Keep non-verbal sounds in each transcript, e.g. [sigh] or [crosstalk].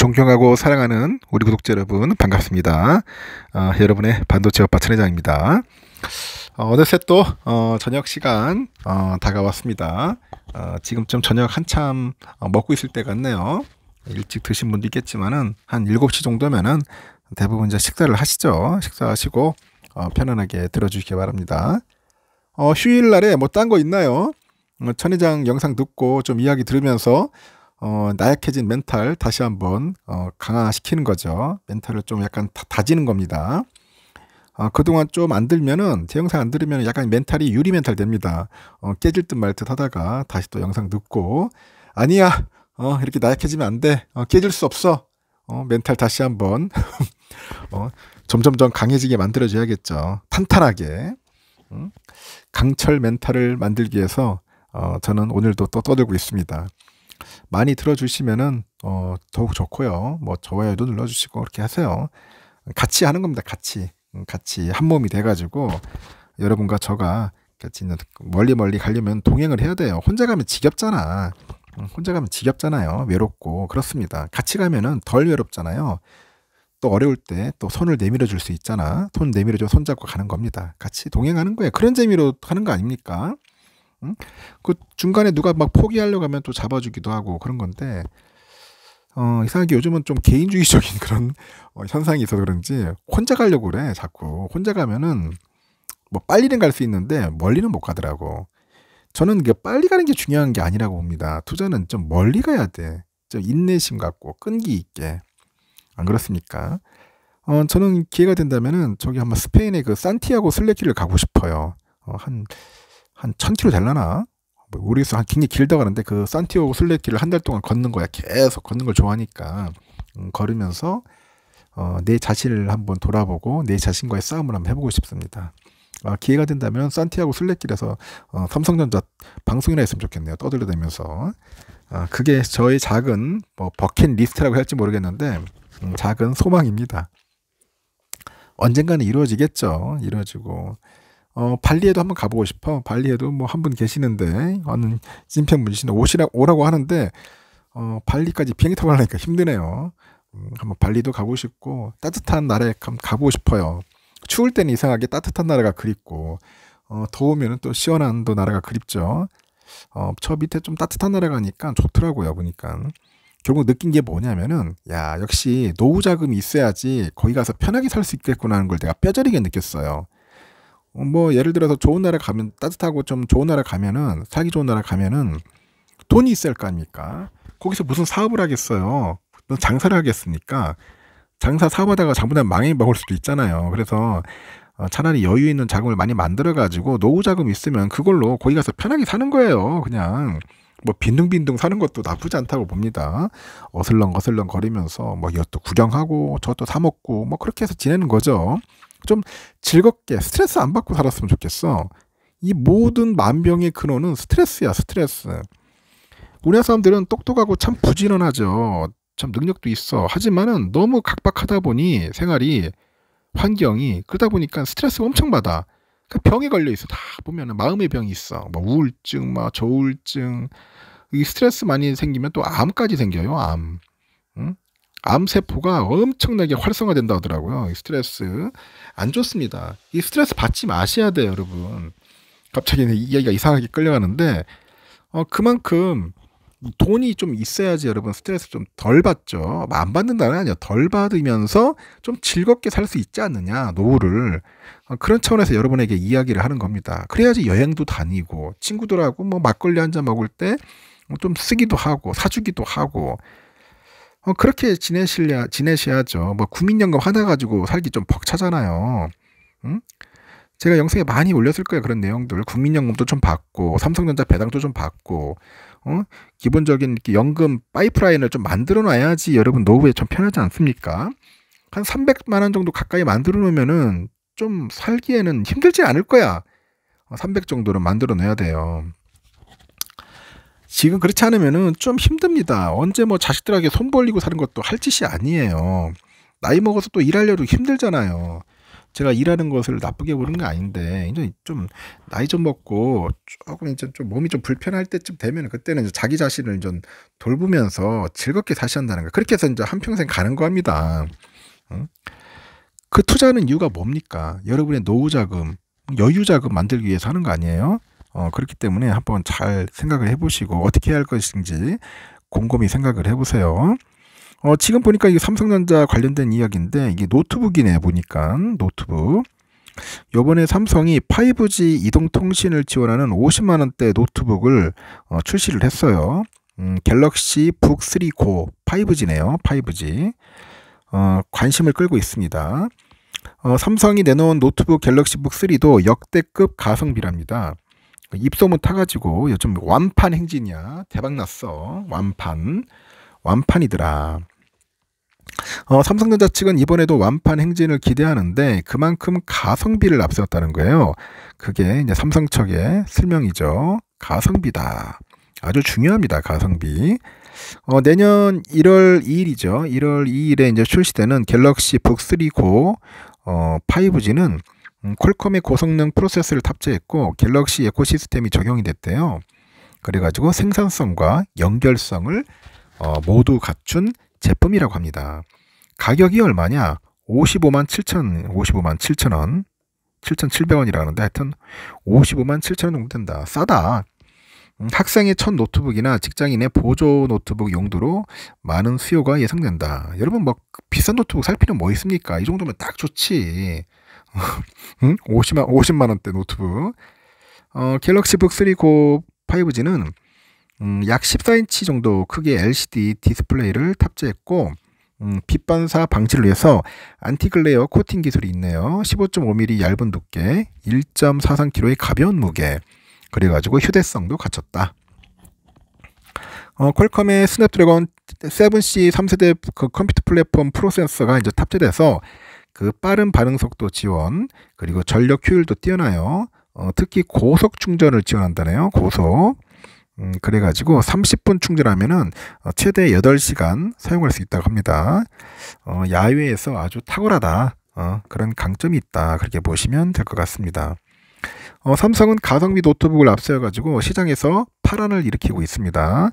존경하고 사랑하는 우리 구독자 여러분 반갑습니다. 어, 여러분의 반도체 오빠 천회장입니다. 어, 어느새 또 어, 저녁 시간 어, 다가왔습니다. 어, 지금쯤 저녁 한참 어, 먹고 있을 때 같네요. 일찍 드신 분도 있겠지만은 한 7시 정도면은 대부분 이제 식사를 하시죠. 식사하시고 어, 편안하게 들어주시기 바랍니다. 어, 휴일날에 뭐 딴 거 있나요? 뭐 천회장 영상 듣고 좀 이야기 들으면서 어, 나약해진 멘탈 다시 한번 어, 강화시키는 거죠. 멘탈을 좀 약간 다, 지는 겁니다. 어, 그동안 좀 안 들면은 제 영상 안 들으면 약간 멘탈이 유리 멘탈 됩니다. 어, 깨질 듯 말 듯 하다가 다시 또 영상 듣고 아니야 어, 이렇게 나약해지면 안 돼. 어, 깨질 수 없어. 어, 멘탈 다시 한번 [laughs] 어, 점점점 강해지게 만들어줘야겠죠. 탄탄하게 응? 음, 강철 멘탈을 만들기 위해서 어, 저는 오늘도 또 떠들고 있습니다. 많이 들어주시면은 어, 더욱 좋고요. 뭐 좋아요도 눌러주시고 그렇게 하세요. 같이 하는 겁니다. 같이 음, 같이 한 몸이 돼가지고 여러분과 저가 같이 멀리 멀리 가려면 동행을 해야 돼요. 혼자 가면 지겹잖아. 음, 혼자 가면 지겹잖아요. 외롭고 그렇습니다. 같이 가면은 덜 외롭잖아요. 또 어려울 때 또 손을 내밀어 줄 수 있잖아. 손 내밀어 줘 손잡고 가는 겁니다. 같이 동행하는 거예요. 그런 재미로 하는 거 아닙니까? 응? 그 중간에 누가 막 포기하려고 하면 또 잡아주기도 하고 그런 건데 어, 이상하게 요즘은 좀 개인주의적인 [laughs] 그런 어, 현상이 있어서 그런지 혼자 가려고 그래 자꾸 혼자 가면은 뭐 빨리는 갈 수 있는데 멀리는 못 가더라고. 저는 이게 빨리 가는 게 중요한 게 아니라고 봅니다. 투자는 좀 멀리 가야 돼. 좀 인내심 갖고 끈기 있게. 안 그렇습니까? 어, 저는 기회가 된다면은 저기 한번 스페인의 그 산티아고 슬레길을 가고 싶어요. 어, 한한 1000km 될라나? 모르겠어. 한 굉장히 길다 그러는데 그 산티아고 순례길을 한 달 동안 걷는 거야. 계속 걷는 걸 좋아하니까 음, 걸으면서 어, 내 자신을 한번 돌아보고 내 자신과의 싸움을 한번 해보고 싶습니다. 아, 기회가 된다면 산티아고 순례길에서 어, 삼성전자 방송이나 했으면 좋겠네요. 떠들려대면서 아, 그게 저의 작은 뭐 버킷리스트라고 할지 모르겠는데 음, 작은 소망입니다. 언젠가는 이루어지겠죠. 이루어지고 어, 발리에도 한번 가보고 싶어. 발리에도 뭐 한 분 계시는데, 하는 찐팬 분이신데, 오시라, 오라고 하는데, 어, 발리까지 비행기 타고 가려니까 힘드네요. 음, 한번 발리도 가고 싶고, 따뜻한 나라에 가보고 싶어요. 추울 때는 이상하게 따뜻한 나라가 그립고, 어, 더우면 또 시원한 또 나라가 그립죠. 어, 저 밑에 좀 따뜻한 나라 가니까 좋더라고요, 보니까. 결국 느낀 게 뭐냐면은, 야, 역시 노후 자금이 있어야지 거기 가서 편하게 살 수 있겠구나 하는 걸 내가 뼈저리게 느꼈어요. 어, 뭐 예를 들어서 좋은 나라 가면 따뜻하고 좀 좋은 나라 가면은 살기 좋은 나라 가면은 돈이 있을 거 아닙니까? 거기서 무슨 사업을 하겠어요? 장사를 하겠습니까? 장사 사업하다가 잘부하 망해 먹을 수도 있잖아요. 그래서 어, 차라리 여유 있는 자금을 많이 만들어 가지고 노후 자금 있으면 그걸로 거기 가서 편하게 사는 거예요. 그냥 뭐 빈둥빈둥 사는 것도 나쁘지 않다고 봅니다. 어슬렁 어슬렁 거리면서 뭐 이것도 구경하고 저것도 사 먹고 뭐 그렇게 해서 지내는 거죠. 좀 즐겁게 스트레스 안 받고 살았으면 좋겠어. 이 모든 만병의 근원은 스트레스야, 스트레스. 우리나라 사람들은 똑똑하고 참 부지런하죠. 참 능력도 있어. 하지만은 너무 각박하다 보니 생활이 환경이 그러다 보니까 스트레스 엄청 받아. 그러니까 병에 걸려 있어. 다 보면은 마음의 병이 있어. 뭐 우울증, 막저울증이 뭐 스트레스 많이 생기면 또 암까지 생겨요. 암. 응? 암세포가 엄청나게 활성화된다 하더라고요. 이 스트레스 안 좋습니다. 이 스트레스 받지 마셔야 돼요, 여러분. 갑자기 이야기가 이상하게 끌려가는데 어, 그만큼 돈이 좀 있어야지 여러분 스트레스 좀 덜 받죠. 뭐 안 받는다는 아니야. 덜 받으면서 좀 즐겁게 살 수 있지 않느냐, 노후를. 어, 그런 차원에서 여러분에게 이야기를 하는 겁니다. 그래야지 여행도 다니고, 친구들하고 뭐 막걸리 한 잔 먹을 때 좀 쓰기도 하고, 사주기도 하고, 어, 그렇게 지내실야 지내셔야죠. 뭐 국민연금 하나 가지고 살기 좀 벅차잖아요. 응? 제가 영상에 많이 올렸을 거예요. 그런 내용들. 국민연금도 좀 받고, 삼성전자 배당도 좀 받고, 어? 기본적인 연금 파이프라인을 좀 만들어 놔야지 여러분 노후에 좀 편하지 않습니까? 한 300만 원 정도 가까이 만들어 놓으면은 좀 살기에는 힘들지 않을 거야. 300 정도는 만들어 놔야 돼요. 지금 그렇지 않으면은 좀 힘듭니다. 언제 뭐 자식들에게 손 벌리고 사는 것도 할 짓이 아니에요. 나이 먹어서 또 일하려도 힘들잖아요. 제가 일하는 것을 나쁘게 보는 게 아닌데 이제 좀 나이 좀 먹고 조금 이제 좀 몸이 좀 불편할 때쯤 되면 그때는 이제 자기 자신을 좀 돌보면서 즐겁게 다시 한다는 거 그렇게 해서 이제 한 평생 가는 겁니다. 그 투자는 이유가 뭡니까? 여러분의 노후 자금, 여유 자금 만들기 위해서 하는 거 아니에요? 어, 그렇기 때문에 한번 잘 생각을 해보시고 어떻게 해야 할 것인지 곰곰이 생각을 해보세요. 어, 지금 보니까 이게 삼성전자 관련된 이야기인데 이게 노트북이네 보니까 노트북. 요번에 삼성이 5G 이동통신을 지원하는 50만원대 노트북을 어, 출시를 했어요. 음, 갤럭시 북3고 5G네요. 5G. 어, 관심을 끌고 있습니다. 어, 삼성이 내놓은 노트북 갤럭시 북 3도 역대급 가성비랍니다. 입소문 타가지고 요즘 완판 행진이야. 대박났어. 완판. 완판이더라. 어, 삼성전자 측은 이번에도 완판 행진을 기대하는데 그만큼 가성비를 앞세웠다는 거예요. 그게 이제 삼성 측의 설명이죠. 가성비다. 아주 중요합니다. 가성비. 어, 내년 1월 2일이죠. 1월 2일에 이제 출시되는 갤럭시 북 3 고 어, 5G는 음, 퀄컴의 고성능 프로세스를 탑재했고 갤럭시 에코시스템이 적용이 됐대요. 그래가지고 생산성과 연결성을 어, 모두 갖춘 제품이라고 합니다. 가격이 얼마냐? 55만 7천, 55만 7천 원, 7 7 0원이라는데 하여튼 55만 7천 원 정도 된다. 싸다. 음, 학생의 첫 노트북이나 직장인의 보조 노트북 용도로 많은 수요가 예상된다. 여러분 뭐 비싼 노트북 살 필요 뭐 있습니까? 이 정도면 딱 좋지. 50만 50만 원대 노트북. 어, 갤럭시북 3 고 5G는 음, 약 14인치 정도 크기 LCD 디스플레이를 탑재했고 음, 빛 반사 방지를 위해서 안티글레어 코팅 기술이 있네요. 15.5mm 얇은 두께, 1.43kg의 가벼운 무게, 그래가지고 휴대성도 갖췄다. 어, 퀄컴의 스냅드래곤 7C 3세대 그 컴퓨터 플랫폼 프로세서가 이제 탑재돼서 그 빠른 반응 속도 지원, 그리고 전력 효율도 뛰어나요. 어, 특히 고속 충전을 지원한다네요. 고속. 음, 그래가지고 30분 충전하면은 어, 최대 8시간 사용할 수 있다고 합니다. 어, 야외에서 아주 탁월하다. 어, 그런 강점이 있다. 그렇게 보시면 될 것 같습니다. 어, 삼성은 가성비 노트북을 앞세워가지고 시장에서 파란을 일으키고 있습니다.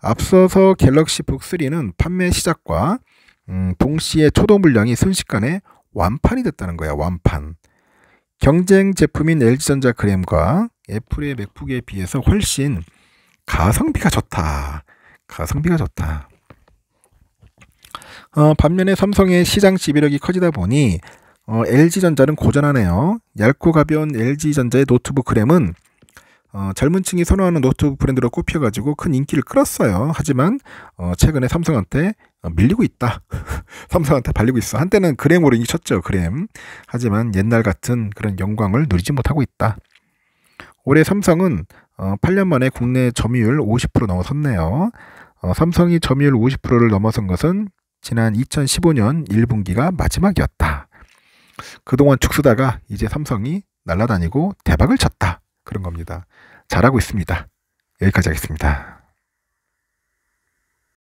앞서서 갤럭시 북3는 판매 시작과 음, 동시에 초도 물량이 순식간에 완판이 됐다는 거야. 완판. 경쟁 제품인 LG전자 그램과 애플의 맥북에 비해서 훨씬 가성비가 좋다. 가성비가 좋다. 어, 반면에 삼성의 시장 지배력이 커지다 보니 어, LG전자는 고전하네요. 얇고 가벼운 LG전자의 노트북 그램은 어, 젊은 층이 선호하는 노트북 브랜드로 꼽혀가지고 큰 인기를 끌었어요. 하지만 어, 최근에 삼성한테 어, 밀리고 있다. [laughs] 삼성한테 발리고 있어. 한때는 그램 오르기 쳤죠. 그램. 하지만 옛날 같은 그런 영광을 누리지 못하고 있다. 올해 삼성은 8년 어, 만에 국내 점유율 50% 넘어섰네요. 어, 삼성이 점유율 50%를 넘어선 것은 지난 2015년 1분기가 마지막이었다. 그동안 축수다가 이제 삼성이 날아다니고 대박을 쳤다. 그런 겁니다. 잘하고 있습니다. 여기까지 하겠습니다.